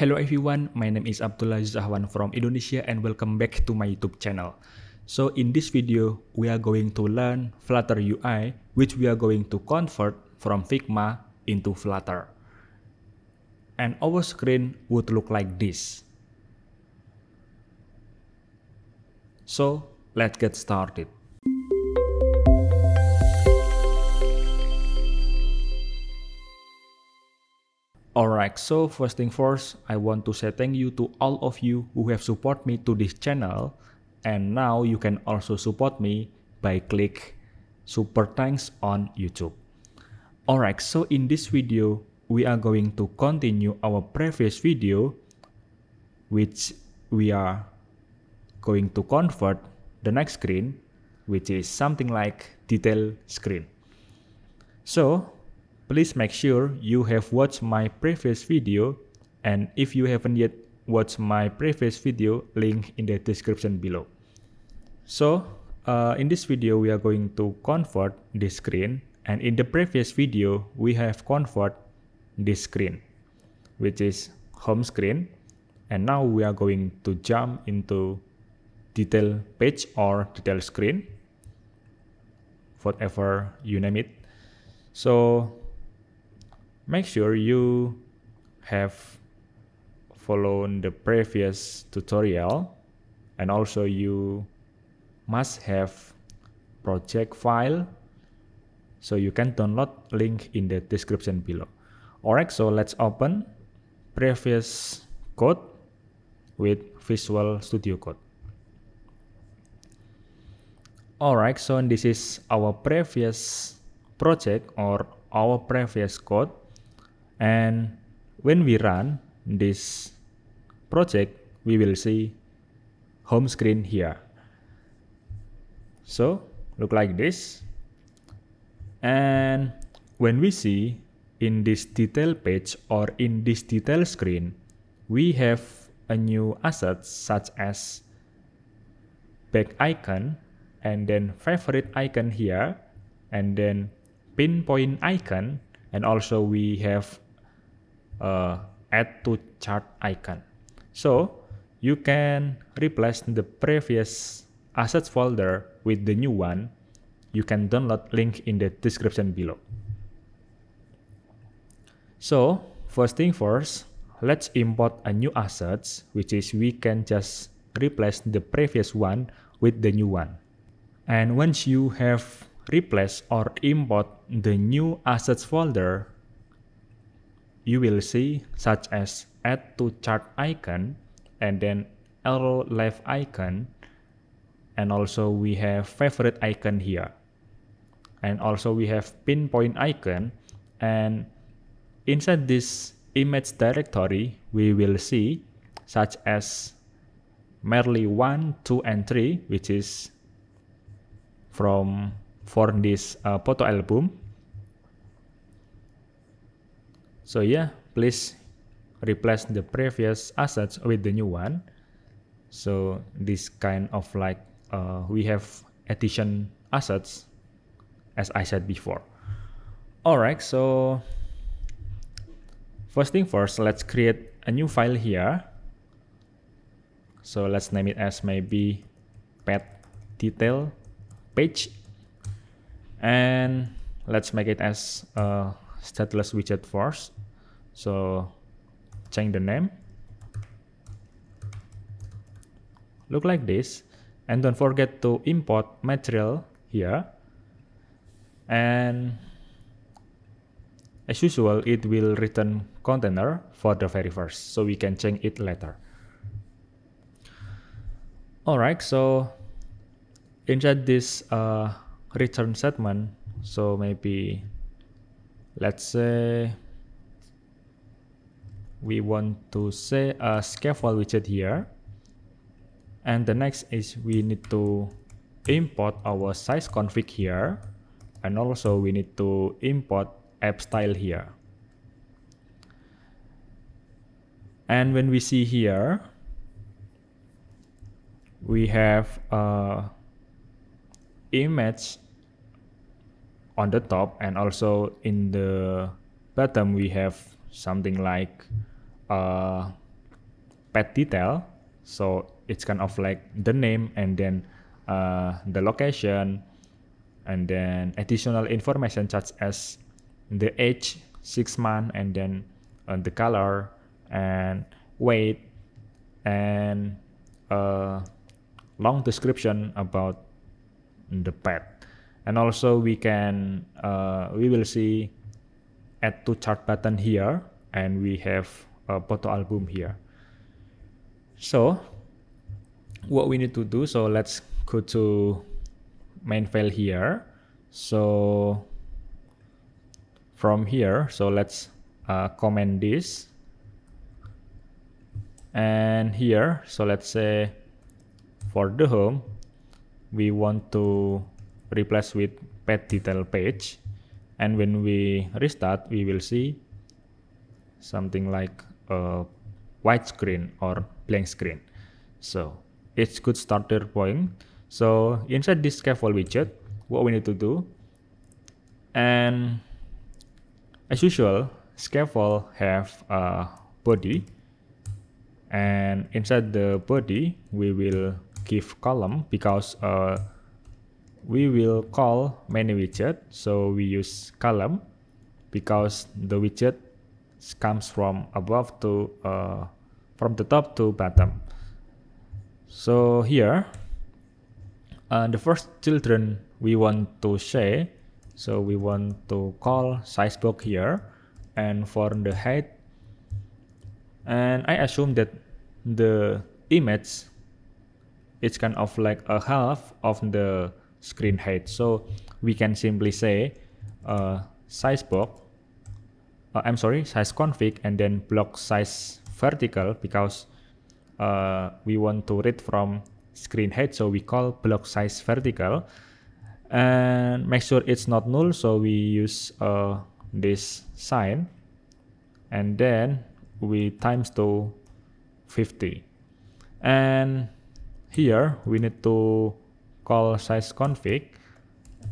Hello everyone, my name is Abdullah Zahwan from Indonesia and welcome back to my YouTube channel. So in this video, we are going to learn Flutter UI, which we are going to convert from Figma into Flutter. And our screen would look like this. So let's get started. Alright, so first thing first, I want to say thank you to all of you who have supported me to this channel. And now you can also support me by click super thanks on YouTube. Alright, so in this video, we are going to continue our previous video, which we are going to convert the next screen, which is something like detail screen. So Please make sure you have watched my previous video and if you haven't yet watched my previous video, link in the description below. So uh, in this video, we are going to convert this screen and in the previous video, we have convert this screen, which is home screen. And now we are going to jump into detail page or detail screen, whatever you name it. So make sure you have followed the previous tutorial and also you must have project file so you can download link in the description below alright so let's open previous code with Visual Studio Code alright so this is our previous project or our previous code and when we run this project, we will see home screen here. So look like this. And when we see in this detail page or in this detail screen, we have a new asset such as back icon and then favorite icon here and then pinpoint icon and also we have uh, add to chart icon. So you can replace the previous assets folder with the new one. You can download link in the description below. So first thing first, let's import a new assets, which is we can just replace the previous one with the new one. And once you have replace or import the new assets folder you will see such as add to chart icon and then arrow left icon and also we have favorite icon here and also we have pinpoint icon and inside this image directory we will see such as merely 1 2 and 3 which is from for this uh, photo album So yeah, please replace the previous assets with the new one. So this kind of like uh, we have addition assets as I said before. Alright, so first thing first, let's create a new file here. So let's name it as maybe pet detail page and let's make it as a uh, stateless widget first so change the name look like this and don't forget to import material here and as usual it will return container for the very first so we can change it later alright so inside this uh, return statement so maybe let's say we want to say a scaffold widget here and the next is we need to import our size config here and also we need to import app style here and when we see here we have a image on the top and also in the bottom we have something like pet detail so it's kind of like the name and then uh, the location and then additional information such as the age six month and then uh, the color and weight and a uh, long description about the pet and also we can uh, we will see add to chart button here and we have uh, photo album here. So what we need to do, so let's go to main file here. So from here, so let's uh, comment this. And here, so let's say for the home, we want to replace with pet detail page. And when we restart, we will see something like a screen or blank screen. So it's good starter point. So inside this scaffold widget, what we need to do, and as usual, scaffold have a body, and inside the body we will give column because uh, we will call many widget. So we use column because the widget comes from above to uh, from the top to bottom so here uh, the first children we want to say so we want to call size box here and for the height and I assume that the image it's kind of like a half of the screen height so we can simply say uh, size box uh, I'm sorry, size config and then block size vertical because uh, we want to read from screen height. So we call block size vertical and make sure it's not null. So we use uh, this sign and then we times to 50. And here we need to call size config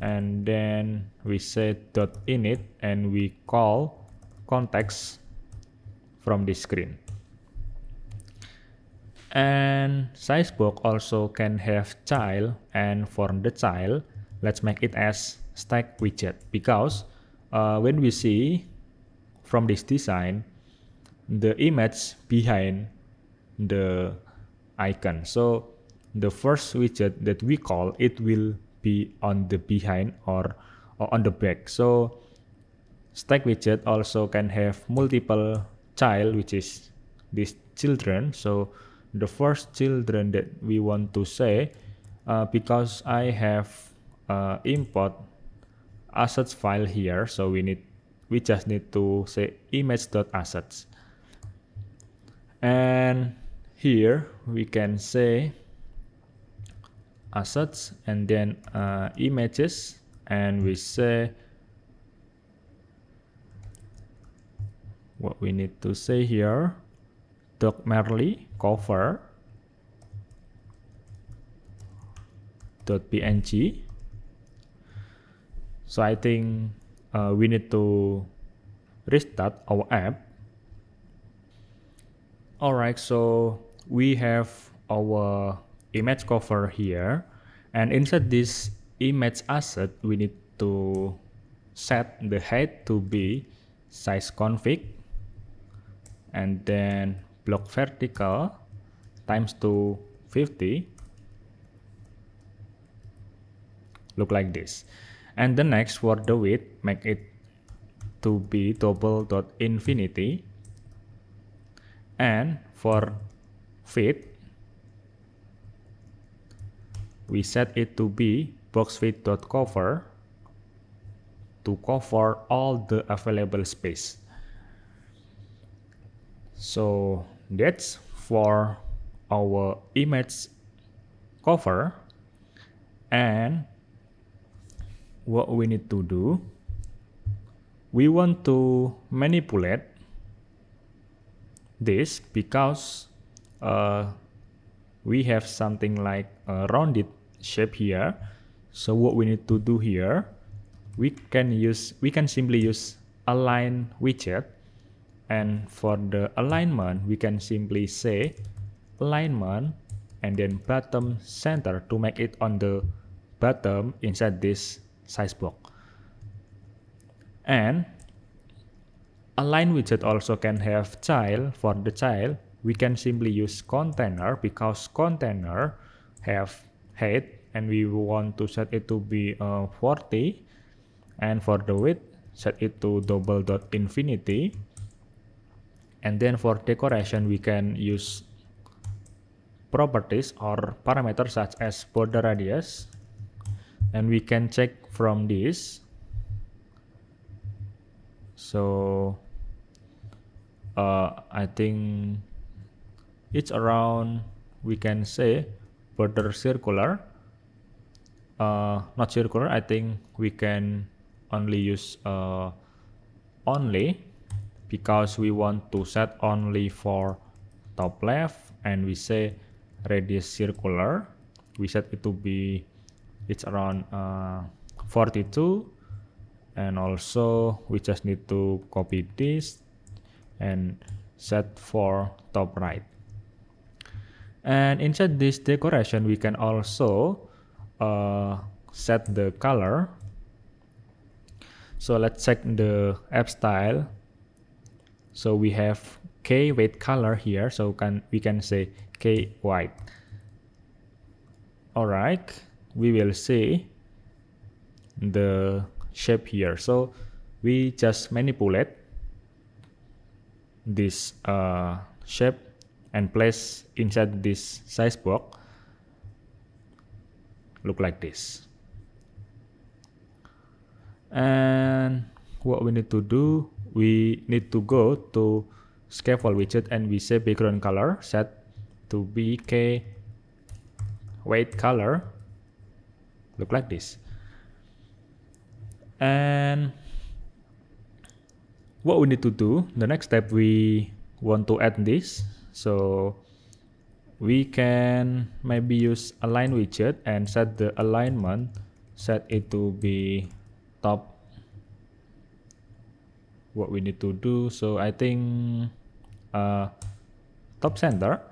and then we say dot init and we call context from this screen. And size box also can have child and for the child, let's make it as stack widget because uh, when we see from this design, the image behind the icon. So the first widget that we call, it will be on the behind or, or on the back. So stack widget also can have multiple child which is these children so the first children that we want to say uh, because I have uh, import assets file here so we need we just need to say image.assets and here we can say assets and then uh, images and we say what we need to say here merely cover .png so I think uh, we need to restart our app alright so we have our image cover here and inside this image asset we need to set the height to be size config and then block vertical times to 50 look like this and the next for the width make it to be double dot infinity and for fit we set it to be box fit dot cover to cover all the available space so that's for our image cover and what we need to do we want to manipulate this because uh, we have something like a rounded shape here so what we need to do here we can use we can simply use align widget and for the alignment we can simply say alignment and then bottom center to make it on the bottom inside this size block and align widget also can have child for the child we can simply use container because container have height and we want to set it to be uh, 40 and for the width set it to double dot infinity and then for decoration we can use properties or parameters such as border radius and we can check from this so uh, I think it's around we can say border circular uh, not circular I think we can only use uh, only because we want to set only for top left and we say radius circular we set it to be it's around uh, 42 and also we just need to copy this and set for top right and inside this decoration we can also uh, set the color so let's check the app style so we have k with color here, so can we can say k white. Alright, we will see the shape here. So we just manipulate this uh, shape and place inside this size box look like this and what we need to do we need to go to scaffold widget and we say background color set to bk weight color look like this and what we need to do the next step we want to add this so we can maybe use align widget and set the alignment set it to be top what we need to do so I think uh, top center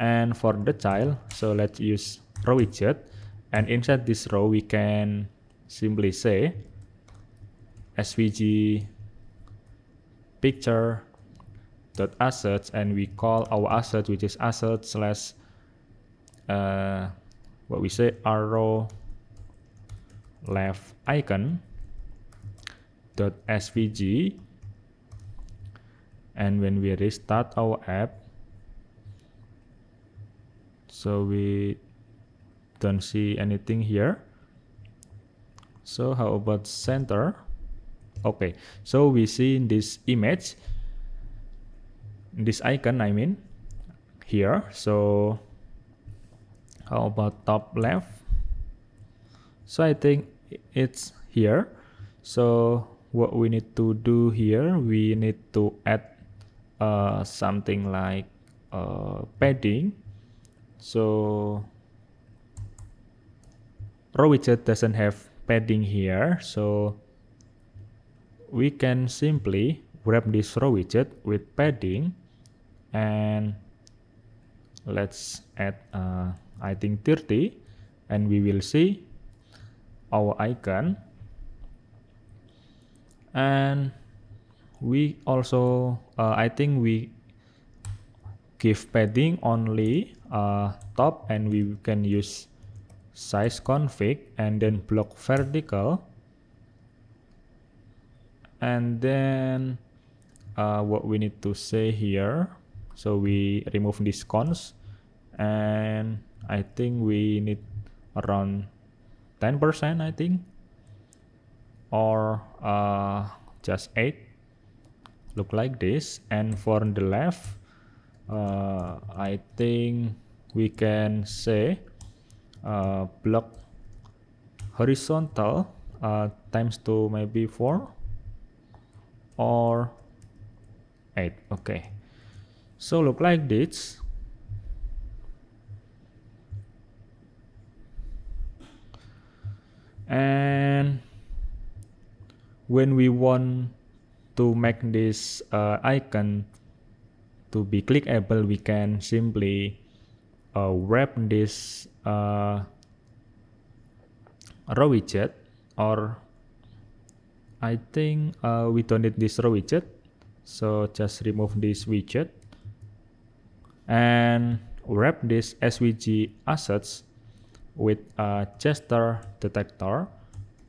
and for the child so let's use row widget and inside this row we can simply say svg picture dot assets and we call our asset which is asset slash uh, what we say arrow left icon dot svg and when we restart our app so we don't see anything here so how about center okay so we see in this image this icon i mean here so how about top left so i think it's here so what we need to do here we need to add uh, something like uh, padding so row widget doesn't have padding here so we can simply wrap this row widget with padding and let's add uh, I think 30 and we will see our icon and we also uh, I think we give padding only uh, top and we can use size config and then block vertical and then uh, what we need to say here so we remove these cons and I think we need around 10% I think or uh, just 8 look like this and for the left uh, I think we can say uh, block horizontal uh, times to maybe 4 or 8 okay so look like this and when we want to make this uh, icon to be clickable we can simply uh, wrap this uh, row widget or I think uh, we don't need this row widget so just remove this widget and wrap this SVG assets with a gesture detector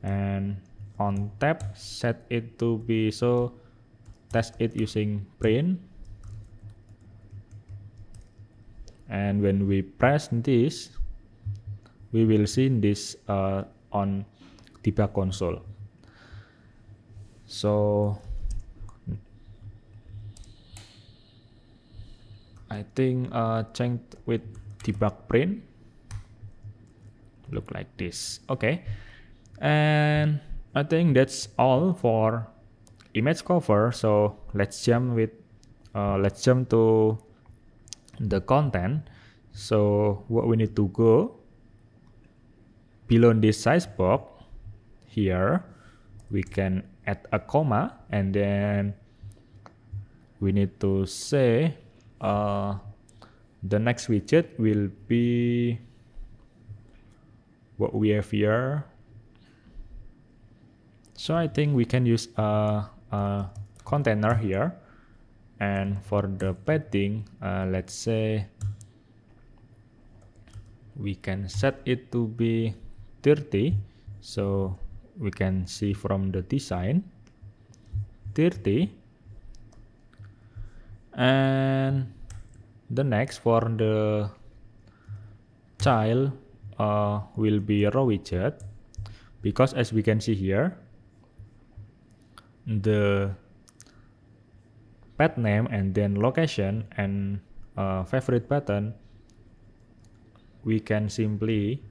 and on tab set it to be so test it using print and when we press this we will see this uh, on debug console so I think uh, change with debug print look like this okay and I think that's all for image cover so let's jump with uh, let's jump to the content so what we need to go below this size box here we can add a comma and then we need to say uh, the next widget will be what we have here so I think we can use a uh, container here and for the padding uh, let's say we can set it to be 30 so we can see from the design 30 and the next for the child uh, will be raw widget because as we can see here the pet name and then location and uh, favorite button we can simply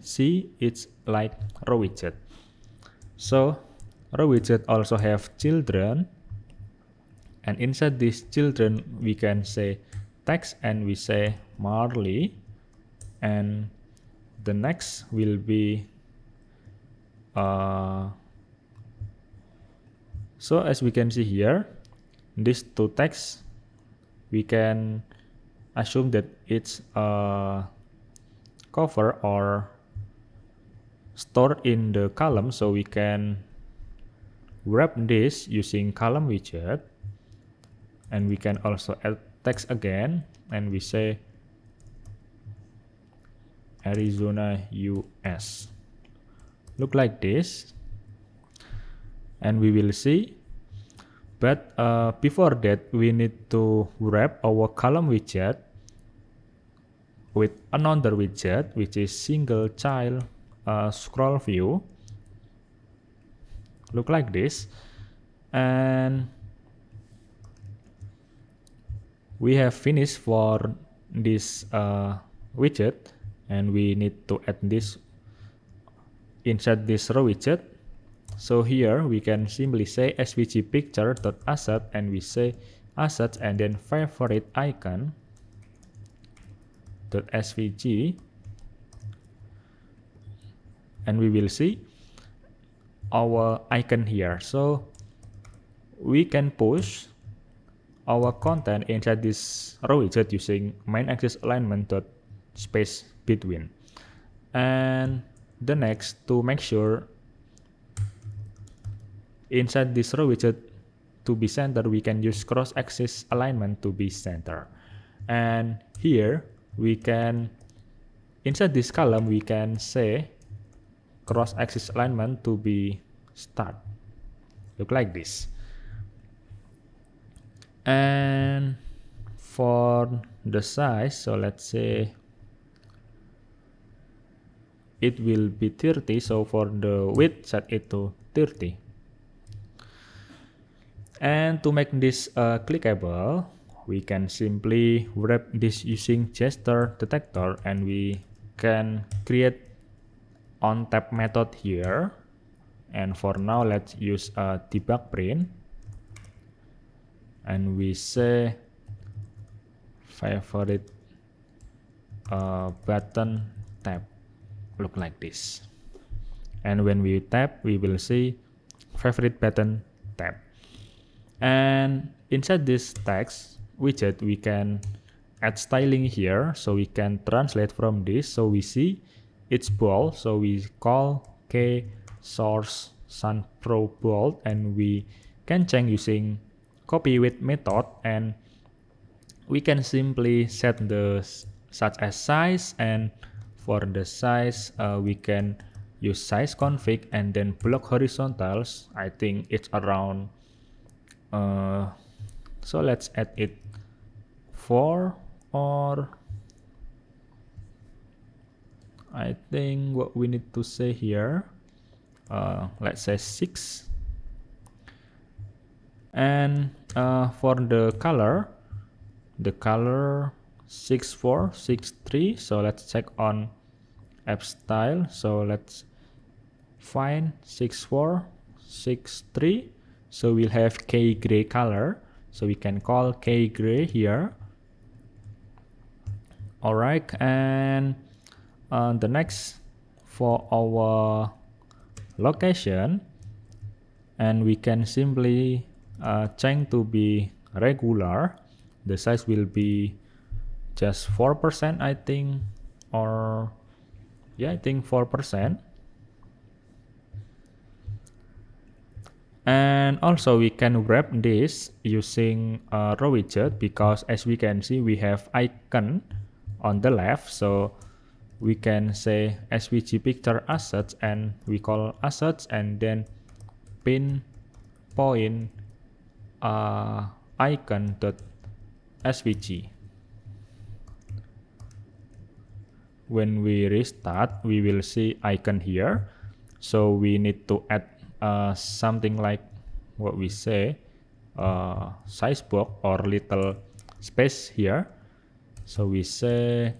see it's like row widget so row widget also have children and inside these children we can say text and we say Marley and the next will be uh, so as we can see here, these two texts, we can assume that it's a cover or stored in the column. So we can wrap this using column widget and we can also add text again and we say Arizona US. Look like this and we will see but uh, before that we need to wrap our column widget with another widget which is single child uh, scroll view look like this and we have finished for this uh, widget and we need to add this inside this row widget so here we can simply say svg picture dot asset and we say asset and then favorite icon dot svg and we will see our icon here. So we can push our content inside this row widget using main axis alignment dot space between. And the next to make sure Inside this row widget to be center, we can use cross axis alignment to be center. And here we can, inside this column, we can say cross axis alignment to be start. Look like this. And for the size, so let's say it will be 30 so for the width set it to 30 and to make this uh, clickable, we can simply wrap this using gesture detector and we can create on tap method here. And for now, let's use a debug print. And we say favorite uh, button tap look like this. And when we tap, we will see favorite button and inside this text widget we can add styling here so we can translate from this so we see it's bold so we call k source sun pro bold and we can change using copy with method and we can simply set the such as size and for the size uh, we can use size config and then block horizontals i think it's around uh, so let's add it for or I think what we need to say here uh, let's say 6 and uh, for the color the color 6463 so let's check on app style so let's find 6463 so we'll have K gray color. So we can call K gray here. All right, and uh, the next for our location, and we can simply uh, change to be regular. The size will be just 4%, I think, or yeah, I think 4%. and also we can wrap this using a row widget because as we can see we have icon on the left so we can say svg picture assets and we call assets and then pin point uh, icon dot svg when we restart we will see icon here so we need to add uh, something like what we say uh, size box or little space here so we say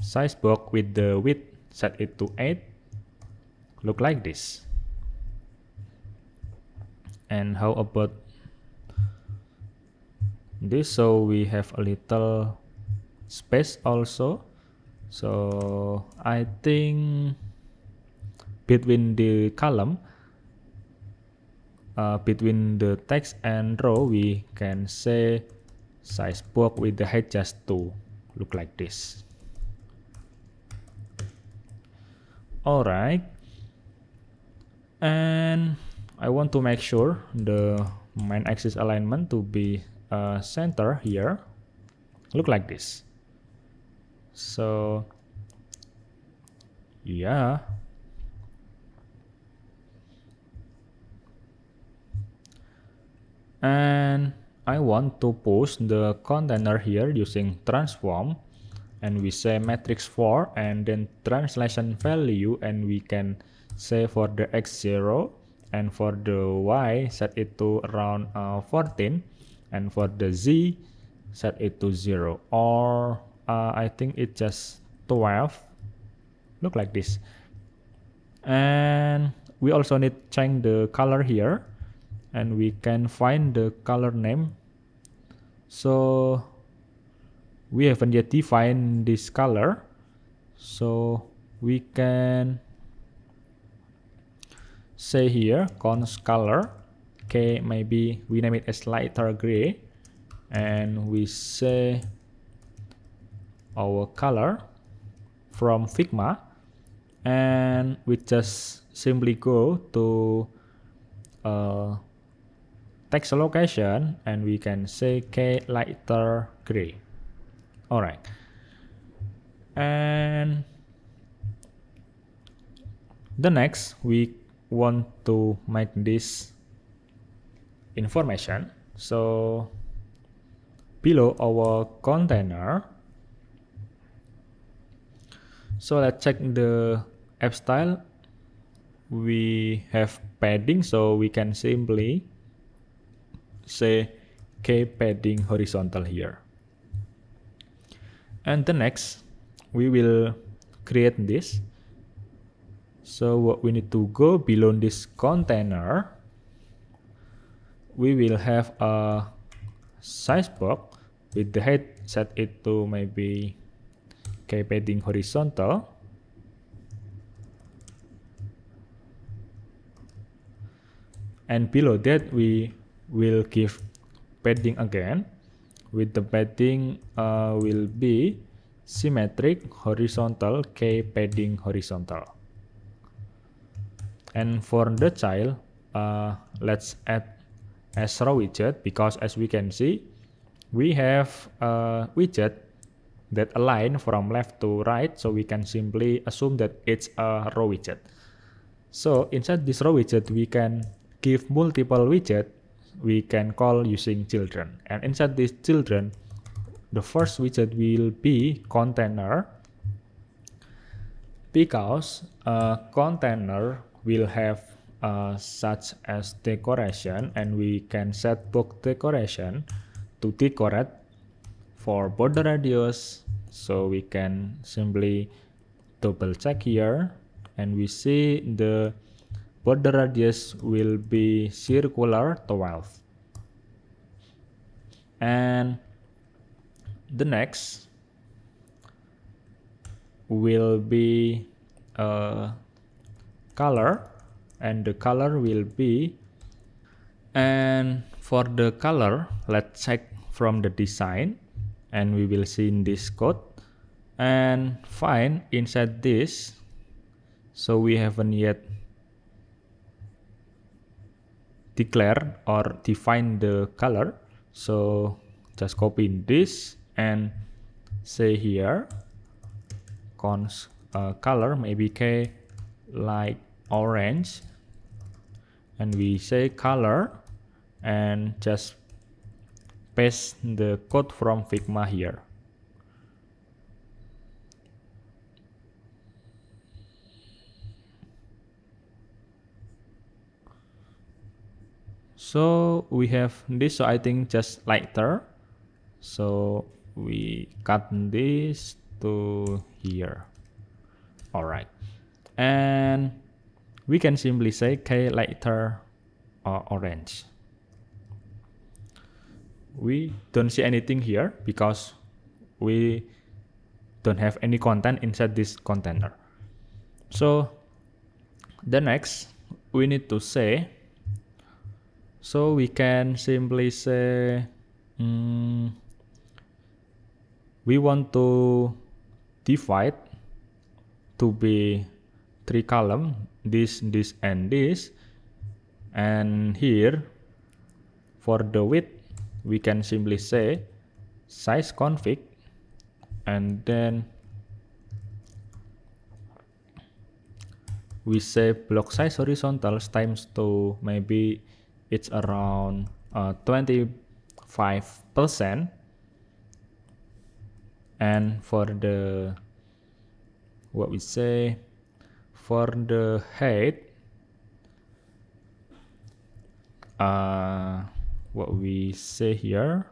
size box with the width set it to 8 look like this and how about this so we have a little space also so I think between the column uh, between the text and row we can say size box with the height just to look like this all right and I want to make sure the main axis alignment to be uh, center here look like this so yeah and I want to push the container here using transform and we say matrix 4 and then translation value and we can say for the x0 and for the y set it to around uh, 14 and for the z set it to 0 or uh, I think it just 12 look like this and we also need change the color here and we can find the color name so we haven't yet defined this color so we can say here const color okay maybe we name it as lighter gray and we say our color from figma and we just simply go to uh, text location and we can say k lighter gray all right and the next we want to make this information so below our container so let's check the app style we have padding so we can simply say K padding horizontal here. And the next, we will create this. So what we need to go below this container, we will have a size box with the height set it to maybe K padding horizontal. And below that we will give padding again with the padding uh, will be symmetric horizontal k padding horizontal and for the child uh, let's add row widget because as we can see we have a widget that align from left to right so we can simply assume that it's a row widget so inside this row widget we can give multiple widget we can call using children and inside this children the first widget will be container because a container will have uh, such as decoration and we can set book decoration to decorate for border radius so we can simply double check here and we see the but the radius will be circular 12 and the next will be uh, color and the color will be and for the color let's check from the design and we will see in this code and find inside this so we haven't yet declare or define the color so just copy this and say here cons uh, color maybe k like orange and we say color and just paste the code from figma here so we have this so i think just lighter so we cut this to here all right and we can simply say k lighter or orange we don't see anything here because we don't have any content inside this container so the next we need to say so we can simply say um, we want to divide to be three column this this and this and here for the width we can simply say size config and then we say block size horizontal times to maybe it's around uh, 25 percent and for the what we say for the height uh, what we say here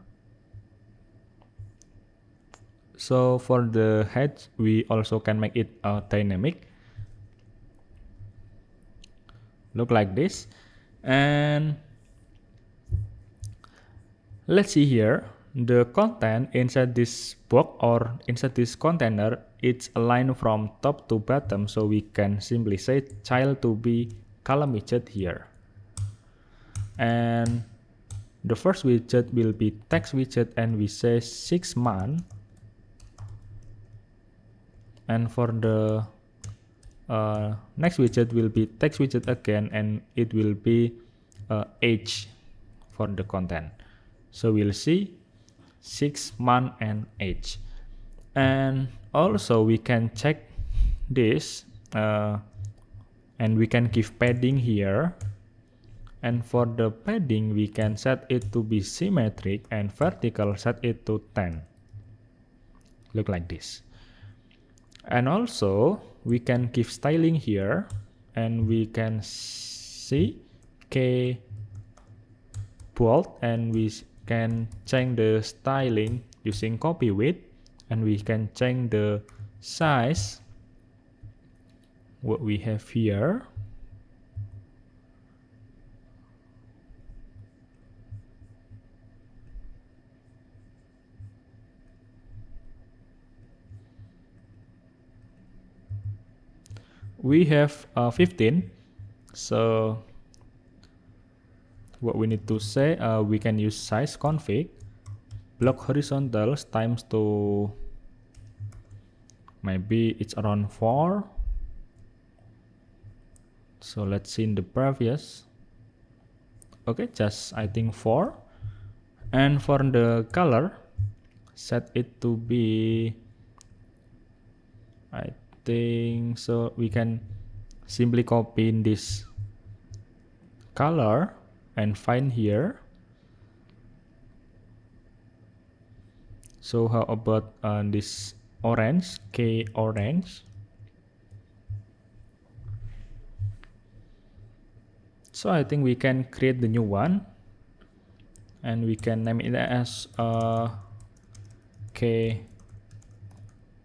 so for the head, we also can make it uh, dynamic look like this and let's see here the content inside this box or inside this container it's aligned from top to bottom so we can simply say child to be column widget here and the first widget will be text widget and we say six month and for the uh, next widget will be text widget again and it will be uh, age for the content so we'll see six month and age and also we can check this uh, and we can give padding here and for the padding we can set it to be symmetric and vertical set it to 10 look like this and also we can give styling here and we can see k bold and we can change the styling using copy width and we can change the size what we have here we have uh, 15 so what we need to say uh, we can use size config block horizontals times to maybe it's around 4 so let's see in the previous okay just I think 4 and for the color set it to be I think so we can simply copy in this color and find here so how about uh, this orange k orange so i think we can create the new one and we can name it as uh, k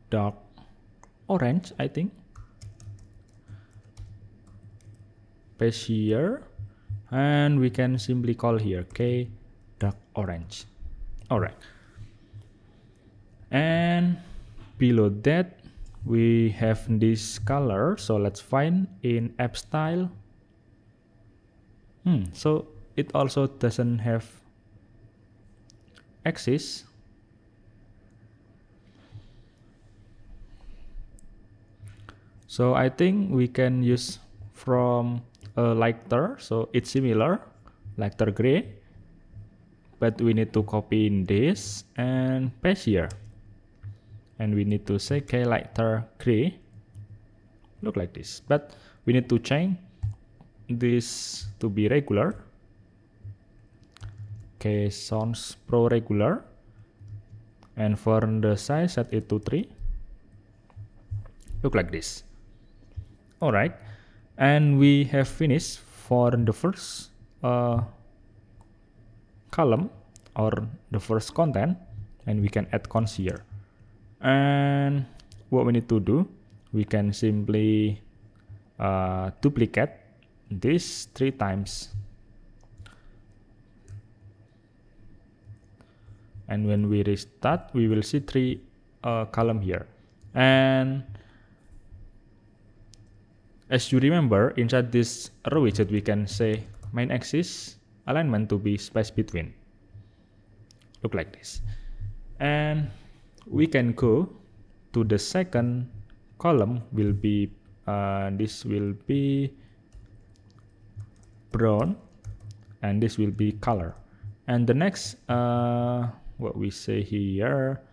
dark orange i think paste here and we can simply call here k dark orange all right and below that we have this color so let's find in app style hmm so it also doesn't have axis so i think we can use from lighter so it's similar lighter gray but we need to copy in this and paste here and we need to say k lighter gray look like this but we need to change this to be regular k sounds pro regular and for the size set it to 3 look like this alright and we have finished for the first uh, column or the first content and we can add cons here and what we need to do we can simply uh, duplicate this three times and when we restart we will see three uh, column here and as you remember, inside this row widget, we can say main axis alignment to be space between. Look like this. And we can go to the second column will be, uh, this will be brown and this will be color. And the next, uh, what we say here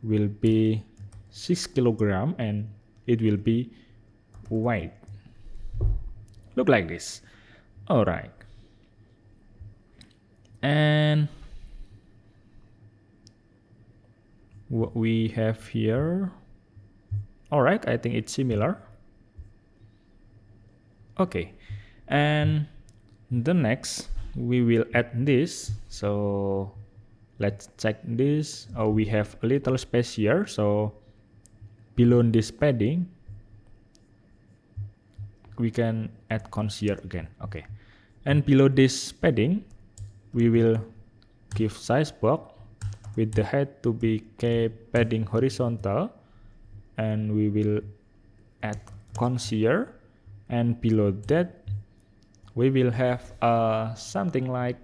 will be 6 kilogram and it will be white look like this all right and what we have here all right i think it's similar okay and the next we will add this so let's check this oh we have a little space here so below this padding we can add concierge again okay and below this padding we will give size block with the head to be k padding horizontal and we will add concierge and below that we will have uh, something like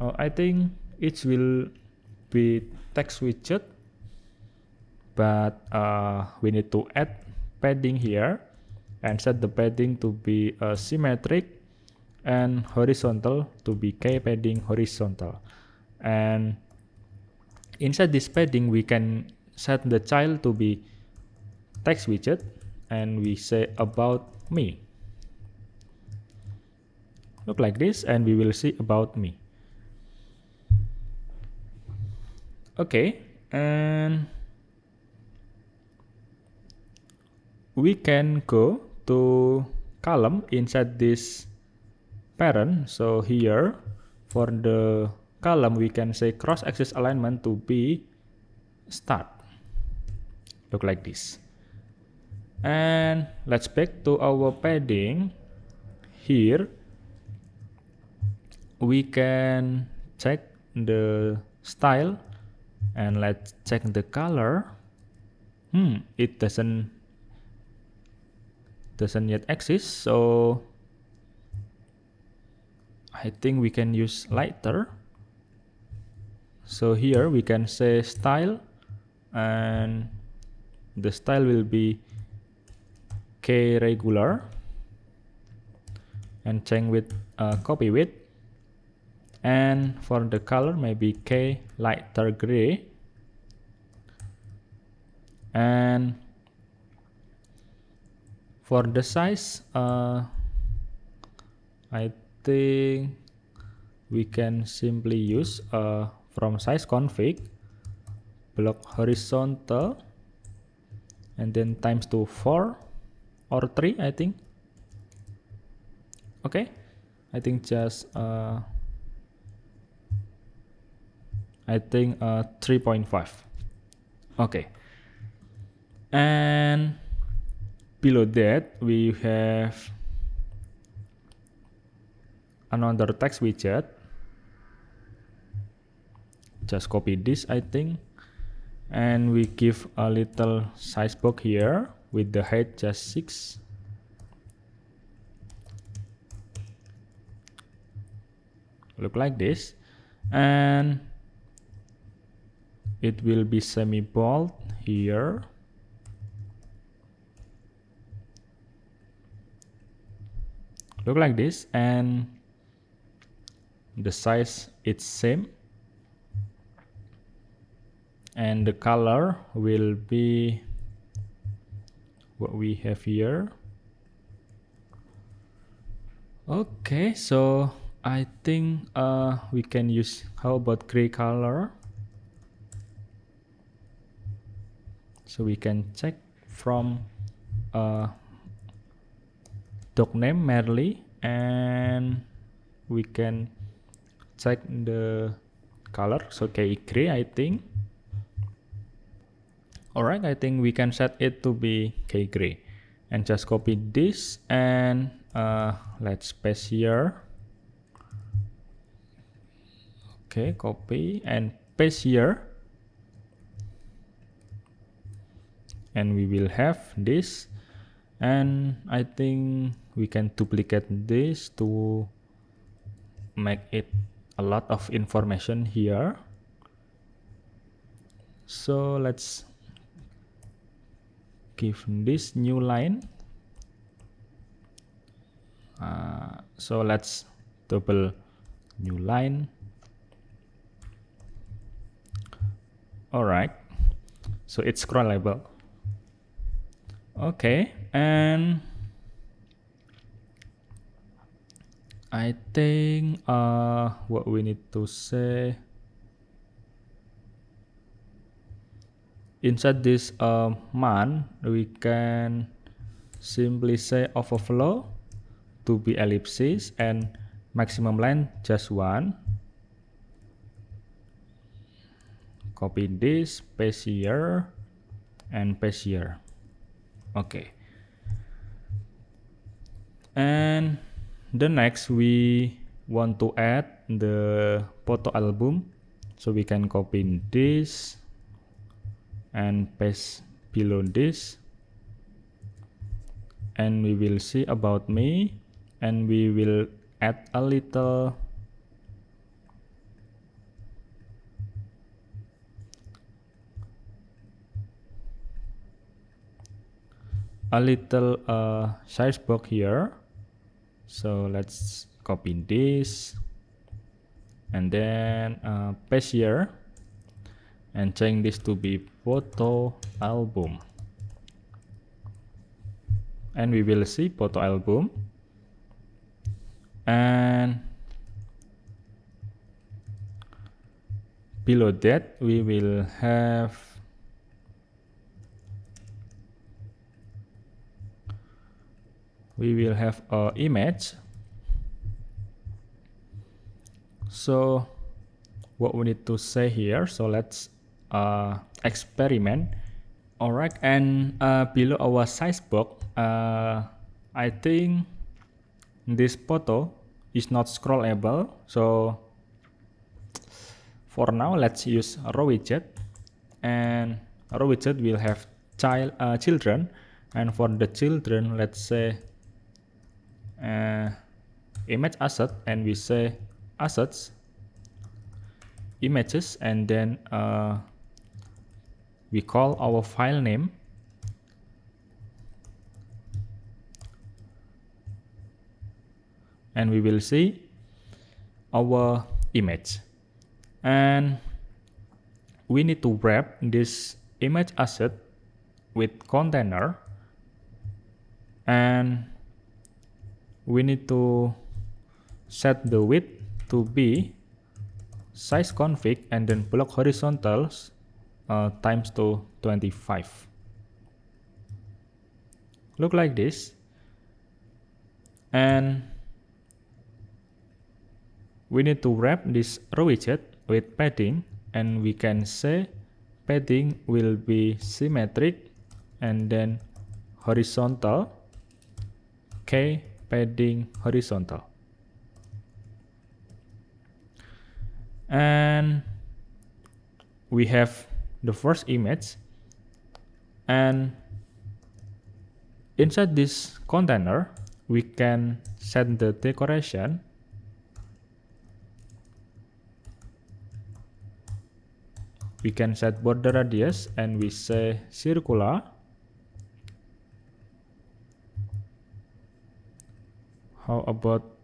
uh, I think it will be text widget but uh, we need to add padding here and set the padding to be uh, symmetric and horizontal to be k padding horizontal and inside this padding we can set the child to be text widget and we say about me look like this and we will see about me okay and we can go to column inside this parent so here for the column we can say cross axis alignment to be start look like this and let's back to our padding here we can check the style and let's check the color hmm it doesn't doesn't yet exist so I think we can use lighter so here we can say style and the style will be k regular and change with uh, copy width and for the color maybe k lighter gray and for the size uh, I think we can simply use uh, from size config block horizontal and then times to 4 or 3 I think okay I think just uh, I think uh, 3.5 okay and below that we have another text widget just copy this I think and we give a little size box here with the height just 6 look like this and it will be semi bold here look like this and the size it's same and the color will be what we have here okay so i think uh we can use how about gray color so we can check from uh stock name merely and we can check the color so okay gray i think all right i think we can set it to be k gray and just copy this and uh, let's paste here okay copy and paste here and we will have this and I think we can duplicate this to make it a lot of information here so let's give this new line uh, so let's double new line all right so it's scrollable okay and I think uh, what we need to say inside this uh, man we can simply say overflow to be ellipses and maximum length just one copy this paste here and paste here okay and the next we want to add the photo album so we can copy this and paste below this and we will see about me and we will add a little a little uh, size book here so let's copy this and then uh, paste here and change this to be photo album and we will see photo album and below that we will have we will have a image so what we need to say here so let's uh, experiment all right and uh, below our size box uh, I think this photo is not scrollable so for now let's use row widget and row widget will have child uh, children and for the children let's say uh, image asset and we say assets images and then uh, we call our file name and we will see our image and we need to wrap this image asset with container and we need to set the width to be size config and then block horizontals uh, times to 25 look like this and we need to wrap this row widget with padding and we can say padding will be symmetric and then horizontal k padding horizontal and we have the first image and inside this container we can set the decoration we can set border radius and we say circular how about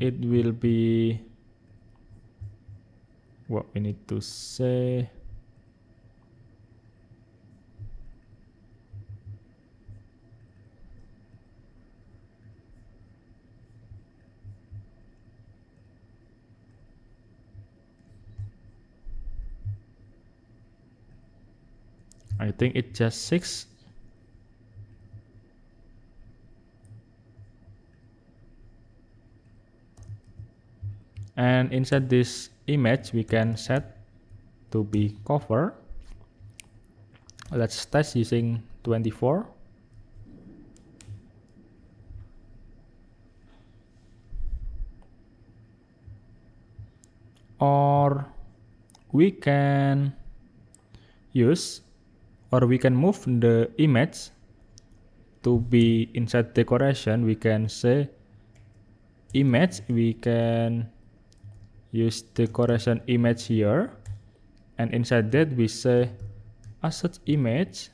it will be what we need to say I think it's just six and inside this image we can set to be cover let's test using 24 or we can use or we can move the image to be inside decoration we can say image we can use decoration image here and inside that we say asset image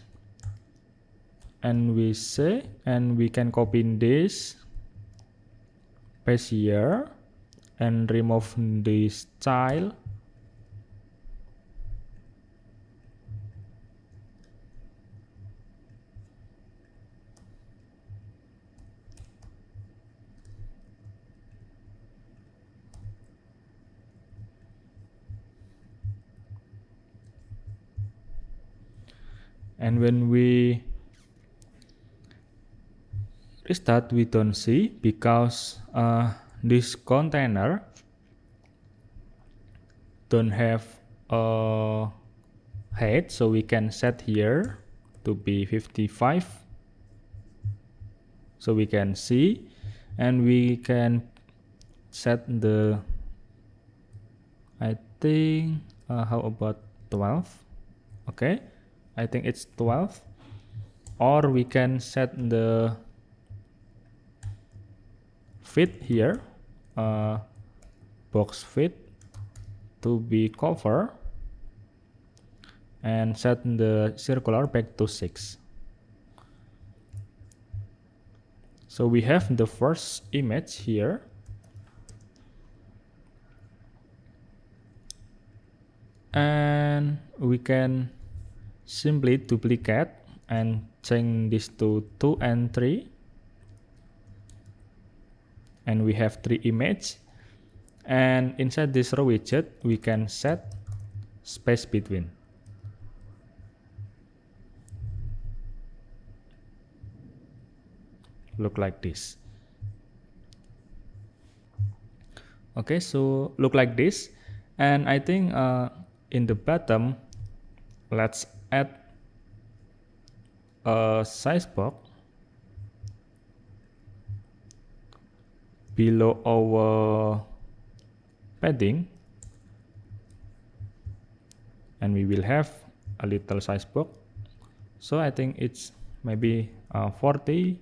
and we say and we can copy this paste here and remove this tile and when we restart we don't see because uh, this container don't have a height so we can set here to be 55 so we can see and we can set the I think uh, how about 12 okay I think it's 12 or we can set the fit here uh, box fit to be cover and set the circular back to 6 so we have the first image here and we can Simply duplicate and change this to 2 and 3. And we have three image. And inside this row widget, we can set space between. Look like this. okay so look like this and I think uh, in the bottom let's add a size box below our padding and we will have a little size box so I think it's maybe uh, 40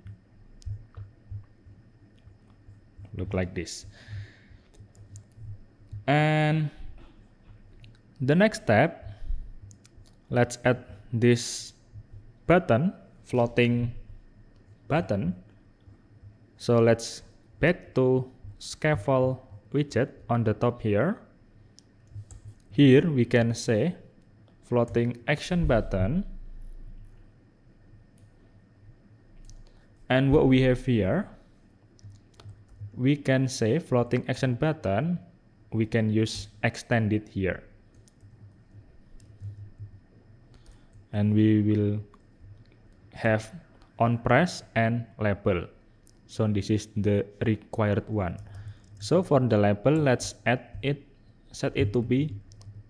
look like this and the next step let's add this button floating button so let's back to scaffold widget on the top here here we can say floating action button and what we have here we can say floating action button we can use extended here and we will have on press and label so this is the required one so for the label let's add it set it to be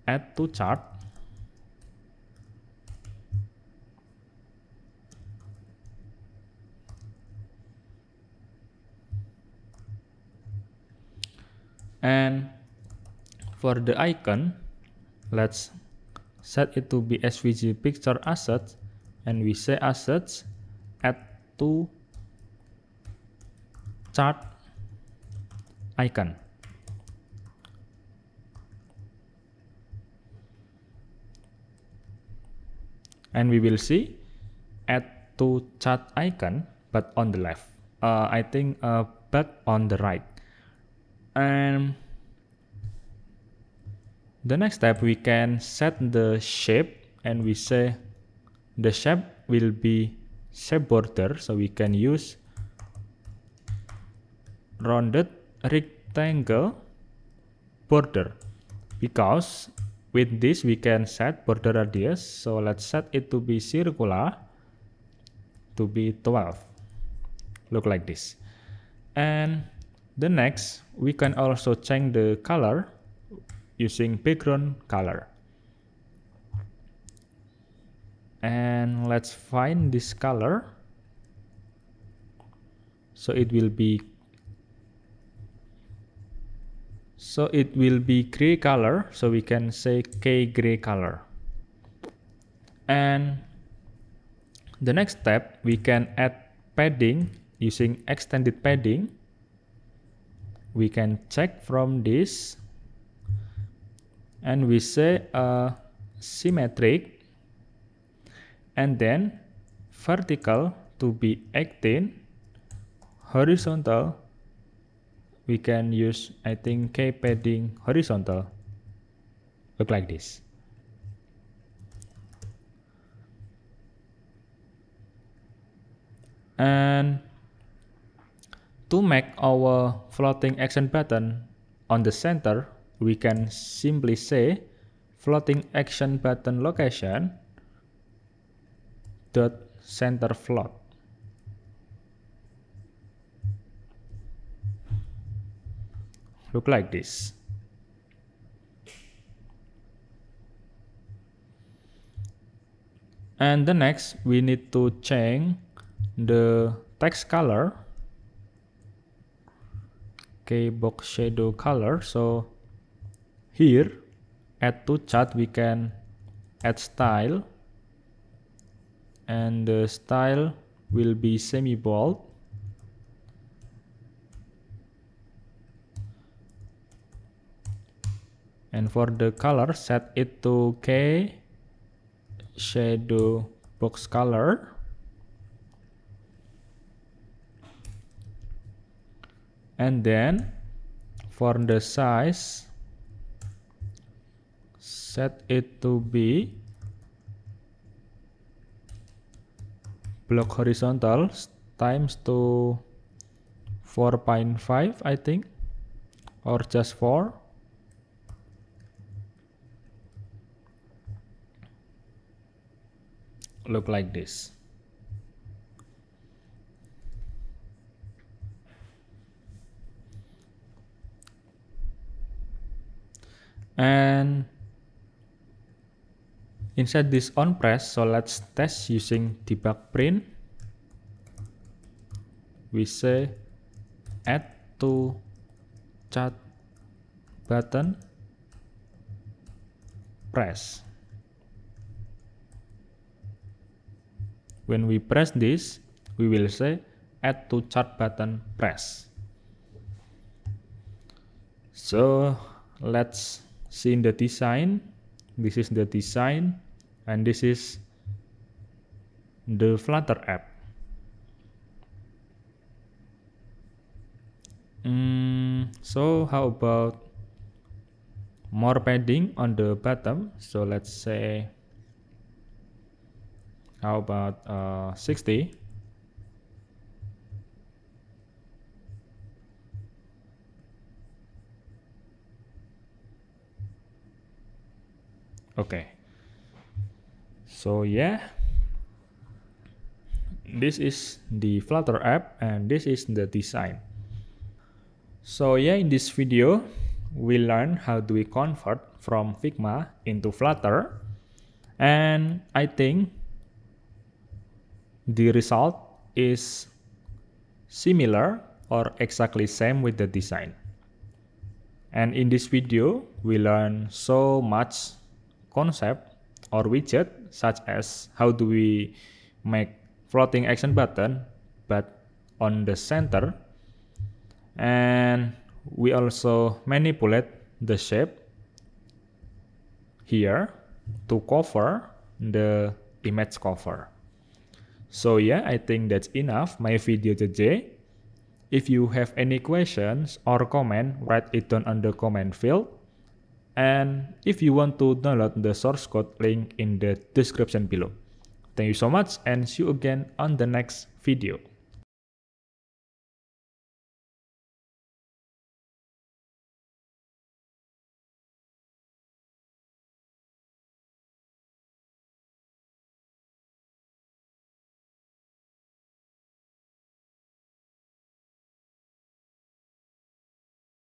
add to chart and for the icon let's set it to be SVG picture assets and we say assets add to chart icon. And we will see add to chart icon but on the left. Uh, I think uh, but on the right. And The next step, we can set the shape and we say the shape will be shape border. So we can use rounded rectangle border because with this we can set border radius. So let's set it to be circular to be 12. Look like this. And the next, we can also change the color using background color. And let's find this color. So it will be so it will be gray color so we can say k gray color and the next step we can add padding using extended padding we can check from this and we say uh, symmetric and then vertical to be 18 horizontal we can use I think K padding horizontal look like this and to make our floating action button on the center we can simply say floating action button location dot center float look like this and the next we need to change the text color k box shadow color so here add to chart we can add style and the style will be semi bold and for the color set it to K shadow box color and then for the size set it to be block horizontal times to 4.5 I think or just 4 look like this and Inside this on press, so let's test using debug print. We say add to chat button press. When we press this, we will say add to chat button press. So let's see in the design. This is the design and this is the Flutter app. Mm, so how about more padding on the bottom? So let's say how about uh, 60? Okay. so yeah this is the flutter app and this is the design so yeah in this video we learn how do we convert from figma into flutter and i think the result is similar or exactly same with the design and in this video we learn so much concept or widget such as how do we make floating action button but on the center and we also manipulate the shape here to cover the image cover so yeah i think that's enough my video today if you have any questions or comment write it down on the comment field and if you want to download the source code link in the description below. Thank you so much and see you again on the next video.